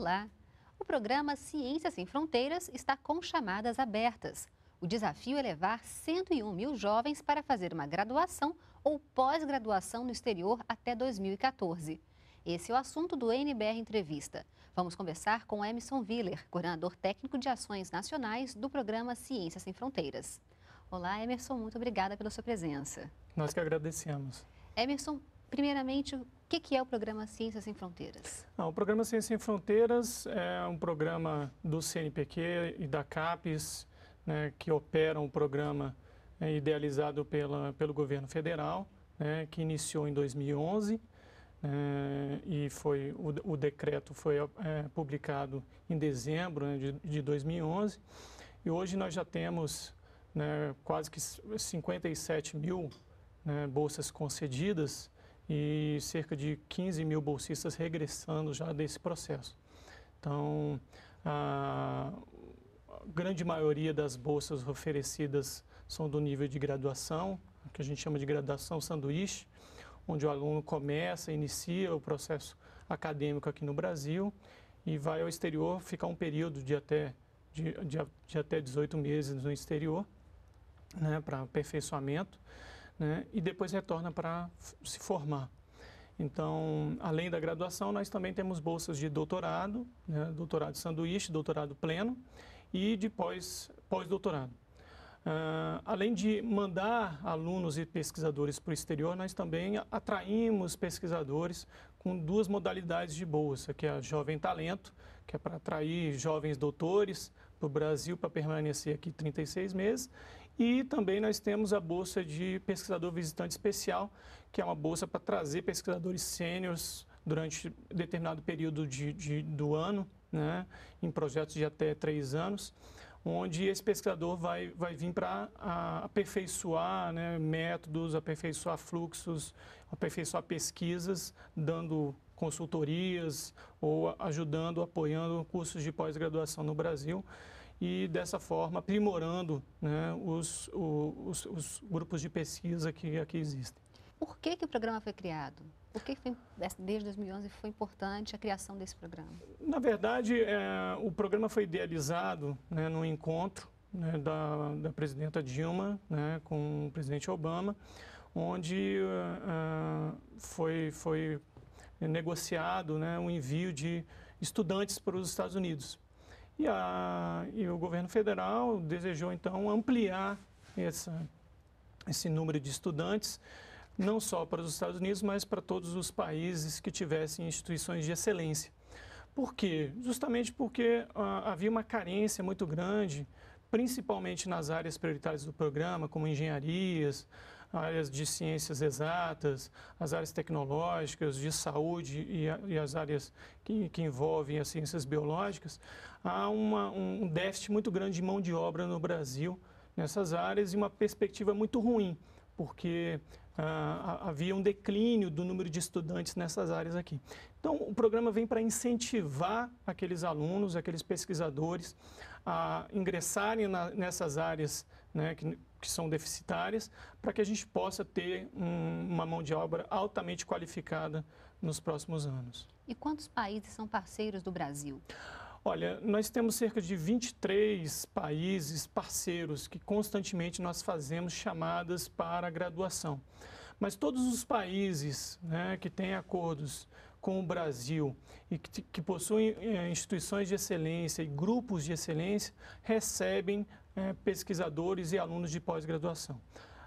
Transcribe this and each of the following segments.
Olá! O programa Ciências Sem Fronteiras está com chamadas abertas. O desafio é levar 101 mil jovens para fazer uma graduação ou pós-graduação no exterior até 2014. Esse é o assunto do NBR Entrevista. Vamos conversar com Emerson Willer, coordenador técnico de ações nacionais do programa Ciências Sem Fronteiras. Olá, Emerson, muito obrigada pela sua presença. Nós que agradecemos. Emerson, primeiramente, o que, que, é o programa Ciências Sem Fronteiras? Ah, o programa Ciências Sem Fronteiras é um programa do CNPq e da CAPES, né, que operam um programa é, idealizado pela, pelo governo federal, né, que iniciou em 2011. É, né, e foi o, o decreto foi é, publicado em dezembro né, de, de 2011 e hoje nós já temos né, quase que 57 mil né, bolsas concedidas e cerca de 15 mil bolsistas regressando já desse processo. Então, a grande maioria das bolsas oferecidas são do nível de graduação, que a gente chama de graduação sanduíche, onde o aluno começa, inicia o processo acadêmico aqui no Brasil e vai ao exterior ficar um período de até, de, de, de até 18 meses no exterior, né, para aperfeiçoamento né, e depois retorna para se formar. Então, além da graduação, nós também temos bolsas de doutorado, né, doutorado sanduíche, doutorado pleno e de pós-doutorado. Pós Uh, ah, além de mandar alunos e pesquisadores para o exterior, nós também atraímos pesquisadores com duas modalidades de bolsa, que é a Jovem Talento, que é para atrair jovens doutores para o Brasil para permanecer aqui 36 meses, e também nós temos a bolsa de pesquisador visitante especial, que é uma bolsa para trazer pesquisadores sêniores durante determinado período de, de, do ano, né, em projetos de até três anos, onde esse pesquisador vai, vai vir para aperfeiçoar né, métodos, aperfeiçoar fluxos, aperfeiçoar pesquisas, dando consultorias ou ajudando, apoiando cursos de pós-graduação no Brasil e dessa forma aprimorando né, os, os, os, grupos de pesquisa que aqui existem. Por que, que o programa foi criado? Por que foi, desde 2011 foi importante a criação desse programa? Na verdade, é, o programa foi idealizado né, no encontro né, da, da, presidenta Dilma né, com o presidente Obama, onde uh, foi, foi negociado né, o um envio de estudantes para os Estados Unidos. E, a, e o governo federal desejou então ampliar essa, esse número de estudantes, não só para os Estados Unidos, mas para todos os países que tivessem instituições de excelência. Por quê? Justamente porque ah, havia uma carência muito grande, principalmente nas áreas prioritárias do programa, como engenharias, áreas de ciências exatas, as áreas tecnológicas, de saúde e, e as áreas que, que, envolvem as ciências biológicas, há uma, um déficit muito grande de mão de obra no Brasil nessas áreas e uma perspectiva muito ruim, porque ah, havia um declínio do número de estudantes nessas áreas aqui. Então, o programa vem para incentivar aqueles alunos, aqueles pesquisadores a ingressarem na, nessas áreas né, que, que são deficitárias, para que a gente possa ter um, uma mão de obra altamente qualificada nos próximos anos. E quantos países são parceiros do Brasil? Olha, nós temos cerca de 23 países parceiros que constantemente nós fazemos chamadas para a graduação. Mas todos os países né, que têm acordos com o Brasil e que, que possuem é, instituições de excelência e grupos de excelência recebem é, pesquisadores e alunos de pós-graduação.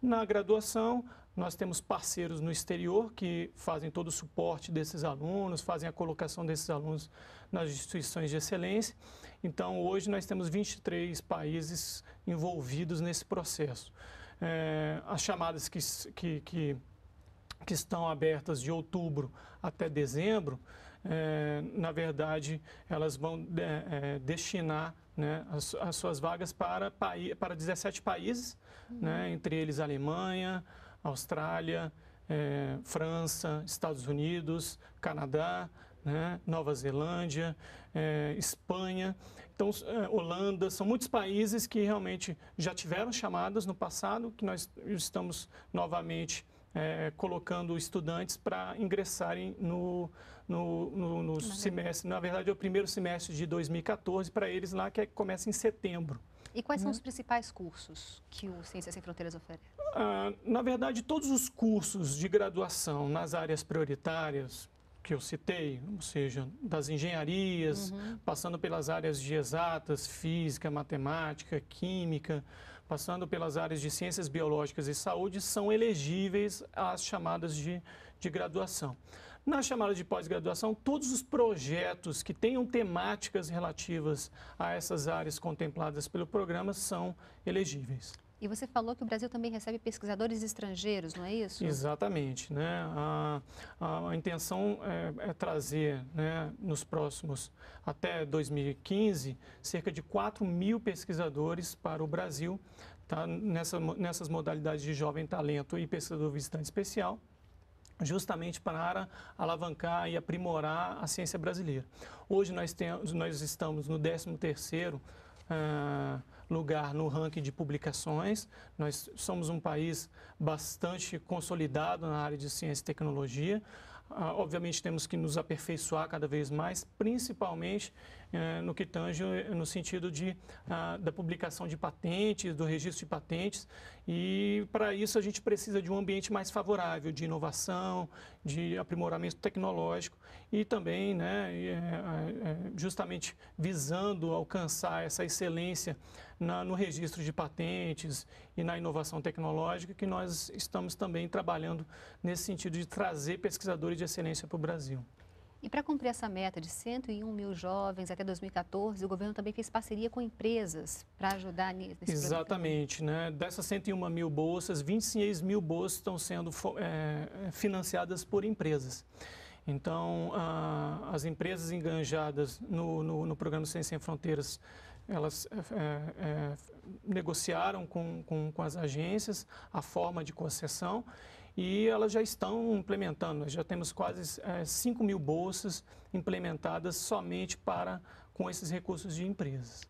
Na graduação, nós temos parceiros no exterior que fazem todo o suporte desses alunos, fazem a colocação desses alunos nas instituições de excelência. Então, hoje nós temos 23 países envolvidos nesse processo. É, as chamadas que, que, que, que, estão abertas de outubro até dezembro, é, na verdade, elas vão é, é destinar né, as, as, suas vagas para, para 17 países, uhum. né, entre eles Alemanha, Austrália, é, França, Estados Unidos, Canadá, né, Nova Zelândia, é, Espanha, então é, Holanda, são muitos países que realmente já tiveram chamadas no passado, que nós estamos novamente é, colocando estudantes para ingressarem no, no, no, no semestre. Na verdade, é o primeiro semestre de 2014 para eles lá, que é, começa em setembro. E quais são os né? principais cursos que o Ciências Sem Fronteiras oferece? Ah, na verdade, todos os cursos de graduação nas áreas prioritárias que eu citei, ou seja, das engenharias, uhum. passando pelas áreas de exatas, física, matemática, química, passando pelas áreas de ciências biológicas e saúde, são elegíveis às chamadas de, de graduação. Na chamada de pós-graduação, todos os projetos que tenham temáticas relativas a essas áreas contempladas pelo programa são elegíveis. E você falou que o Brasil também recebe pesquisadores estrangeiros, não é isso? Exatamente. Né? A, a, a intenção é, é, trazer, né, nos próximos, até 2015, cerca de 4 mil pesquisadores para o Brasil, tá? Nessa, nessas modalidades de jovem talento e pesquisador visitante especial justamente para alavancar e aprimorar a ciência brasileira. Hoje nós, temos, nós estamos no 13º uh, lugar no ranking de publicações. Nós somos um país bastante consolidado na área de ciência e tecnologia. Ah, obviamente, temos que nos aperfeiçoar cada vez mais, principalmente eh, no que tange eh, no sentido de, ah, da publicação de patentes, do registro de patentes. E, para isso, a gente precisa de um ambiente mais favorável de inovação, de aprimoramento tecnológico e também, né, eh, eh, justamente visando alcançar essa excelência na, no registro de patentes e na inovação tecnológica, que nós estamos também trabalhando nesse sentido de trazer pesquisadores de excelência para o Brasil. E para cumprir essa meta de 101 mil jovens até 2014, o governo também fez parceria com empresas para ajudar nesse Exatamente. Né? Dessas 101 mil bolsas, 26 mil bolsas estão sendo é, financiadas por empresas. Então, a, as empresas enganjadas no, no, no programa Ciência Sem Fronteiras elas é, é, negociaram com, com, com, as agências a forma de concessão e elas já estão implementando. Nós já temos quase é, 5 mil bolsas implementadas somente para com esses recursos de empresas.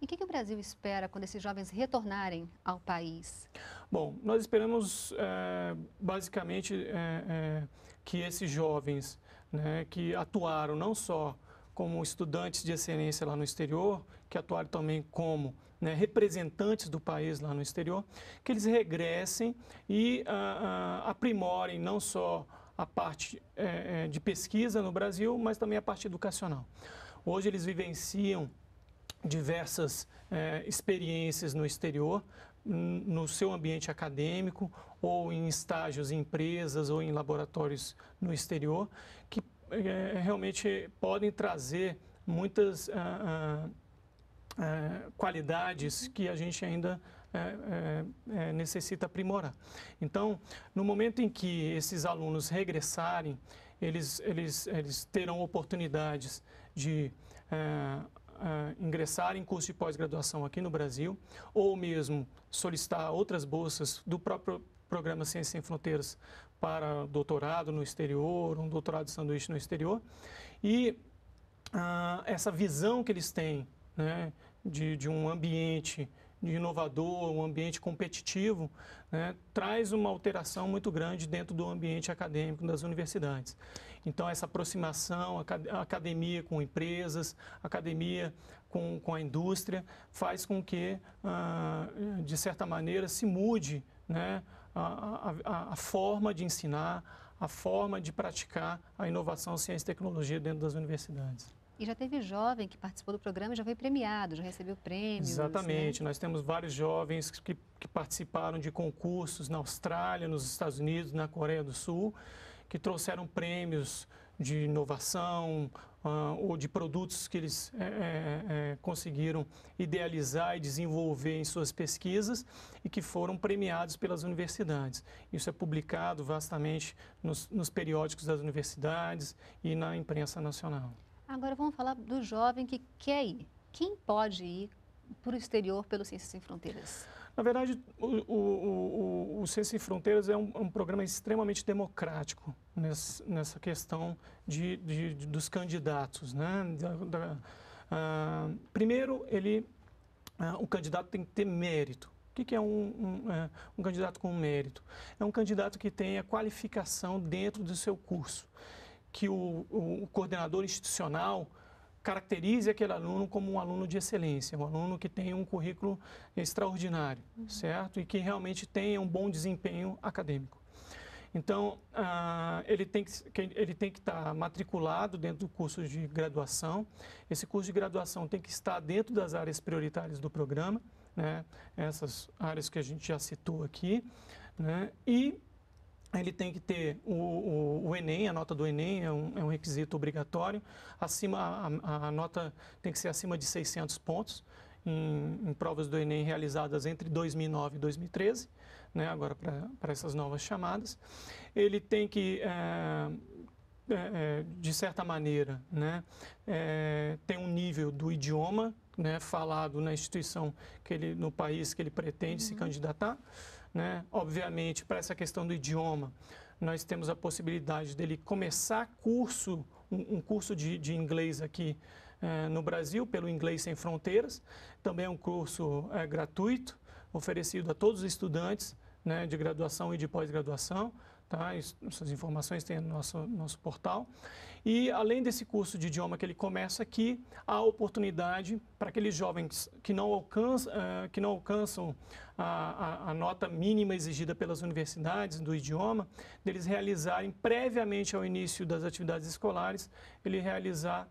E o que, que, o Brasil espera quando esses jovens retornarem ao país? Bom, nós esperamos é, basicamente é, é, que esses jovens né, que atuaram não só como estudantes de excelência lá no exterior que atuaram também como né, representantes do país lá no exterior, que eles regressem e ah, ah, aprimorem não só a parte eh, eh, de pesquisa no Brasil, mas também a parte educacional. Hoje eles vivenciam diversas eh, experiências no exterior, no seu ambiente acadêmico, ou em estágios em empresas, ou em laboratórios no exterior, que eh, realmente podem trazer muitas. Ah, ah, é, qualidades que a gente ainda é, é, é, necessita aprimorar. Então, no momento em que esses alunos regressarem, eles, eles, eles terão oportunidades de é, é, ingressar em curso de pós-graduação aqui no Brasil, ou mesmo solicitar outras bolsas do próprio programa Ciência Sem Fronteiras para doutorado no exterior, um doutorado de sanduíche no exterior. E ah, essa visão que eles têm né, de, de um ambiente inovador, um ambiente competitivo, né, traz uma alteração muito grande dentro do ambiente acadêmico das universidades. Então, essa aproximação, a academia com empresas, academia com, com a indústria, faz com que, ah, de certa maneira, se mude né, a, a, a forma de ensinar, a forma de praticar a inovação, ciência e tecnologia dentro das universidades. E já teve jovem que participou do programa e já foi premiado, já recebeu prêmios. Né? Exatamente. Né? Nós temos vários jovens que, que participaram de concursos na Austrália, nos Estados Unidos, na Coreia do Sul, que trouxeram prêmios de inovação uh, ou de produtos que eles é, é, conseguiram idealizar e desenvolver em suas pesquisas e que foram premiados pelas universidades. Isso é publicado vastamente nos, nos periódicos das universidades e na imprensa nacional. Agora vamos falar do jovem que quer ir. Quem pode ir para o exterior pelo Ciências Sem Fronteiras? Na verdade, o, o, o, o Sem Fronteiras é um, é um programa extremamente democrático nessa questão de, de, de, dos candidatos. Né? Da, da, ah, primeiro, ele, ah, o candidato tem que ter mérito. O que, é, um, um, é, um candidato com mérito? É um candidato que tenha qualificação dentro do seu curso que o, o coordenador institucional caracterize aquele aluno como um aluno de excelência, um aluno que tem um currículo extraordinário, uhum. certo? E que realmente tenha um bom desempenho acadêmico. Então, ah, ele tem que ele tem que estar matriculado dentro do curso de graduação. Esse curso de graduação tem que estar dentro das áreas prioritárias do programa, né? Essas áreas que a gente já citou aqui, né? E ele tem que ter o, o, o, Enem, a nota do Enem é um, é um requisito obrigatório, acima, a, a, nota tem que ser acima de 600 pontos em, em provas do Enem realizadas entre 2009 e 2013, né, agora para essas novas chamadas. Ele tem que, é, é, de certa maneira, né, ter um nível do idioma né, falado na instituição, que ele, no país que ele pretende uhum. se candidatar. Né? Obviamente, para essa questão do idioma, nós temos a possibilidade dele começar curso, um, curso de, de, inglês aqui eh, no Brasil, pelo Inglês Sem Fronteiras. Também é um curso eh, gratuito, oferecido a todos os estudantes né, de graduação e de pós-graduação. Tá? Essas informações tem no nosso, nosso portal. E além desse curso de idioma que ele começa aqui, há oportunidade para aqueles jovens que não, alcança, eh, que não alcançam a, a, a, nota mínima exigida pelas universidades do idioma, deles realizarem previamente ao início das atividades escolares, ele realizar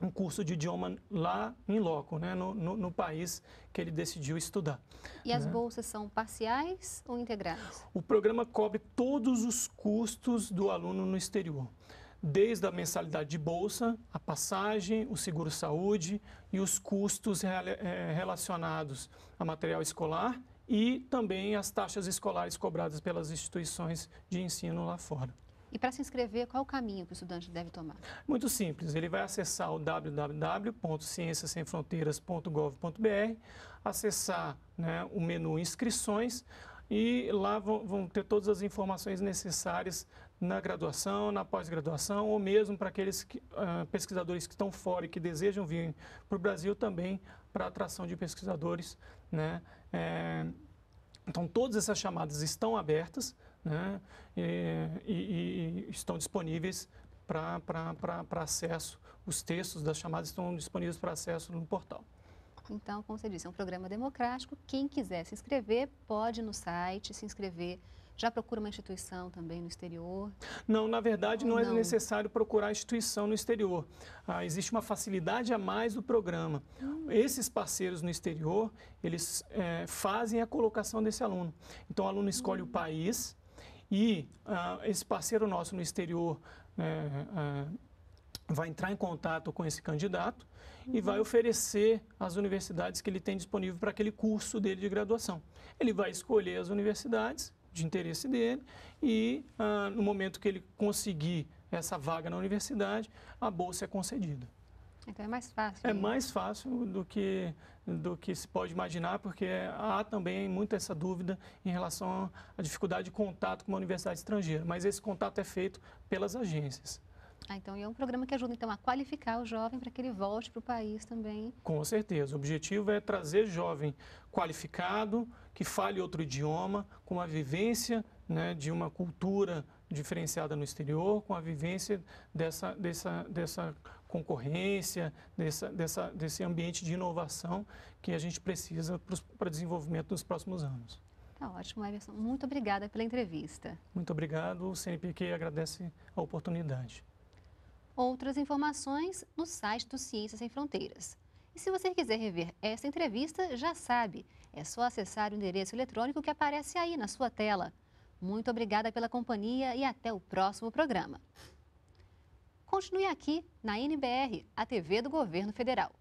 um curso de idioma lá em loco, né, no, no, no país que ele decidiu estudar. E né? as bolsas são parciais ou integrais? O programa cobre todos os custos do aluno no exterior, desde a mensalidade de bolsa, a passagem, o seguro-saúde e os custos eh, relacionados a material escolar e também as taxas escolares cobradas pelas instituições de ensino lá fora. E para se inscrever, qual é o caminho que o estudante deve tomar? Muito simples, ele vai acessar o www.cienciasemfronteiras.gov.br, acessar né, o menu inscrições e lá vão, vão ter todas as informações necessárias na graduação, na pós-graduação ou mesmo para aqueles que, uh, pesquisadores que estão fora e que desejam vir para o Brasil também para atração de pesquisadores, né? É, então todas essas chamadas estão abertas, né, e, e, e estão disponíveis para acesso, os textos das chamadas estão disponíveis para acesso no portal. Então, como você disse, é um programa democrático. Quem quiser se inscrever, pode ir no site se inscrever. Já procura uma instituição também no exterior? Não, na verdade não, é não, é necessário procurar instituição no exterior. Ah, existe uma facilidade a mais do programa. Hum. Esses parceiros no exterior, eles é, fazem a colocação desse aluno. Então o aluno escolhe hum. o país, e ah, esse parceiro nosso no exterior né, ah, vai entrar em contato com esse candidato e vai uhum. oferecer as universidades que ele tem disponível para aquele curso dele de graduação. Ele vai escolher as universidades de interesse dele e, ah, no momento que ele conseguir essa vaga na universidade, a bolsa é concedida. Então é mais fácil. É mais fácil do que, do que se pode imaginar, porque há também muita essa dúvida em relação à dificuldade de contato com uma universidade estrangeira, mas esse contato é feito pelas agências. Ah, então é um programa que ajuda então a qualificar o jovem para que ele volte para o país também. Com certeza. O objetivo é trazer jovem qualificado, que fale outro idioma, com uma vivência né, de uma cultura diferenciada no exterior, com a vivência dessa, dessa, dessa concorrência, dessa, dessa, desse ambiente de inovação que a gente precisa para desenvolvimento nos próximos anos. Está ótimo, Everson. Muito obrigada pela entrevista. Muito obrigado. O CNPq agradece a oportunidade. Outras informações no site do Ciências Sem Fronteiras. E se você quiser rever essa entrevista, já sabe, é só acessar o endereço eletrônico que aparece aí na sua tela muito obrigada pela companhia e até o próximo programa. Continue aqui na NBR, a TV do Governo Federal.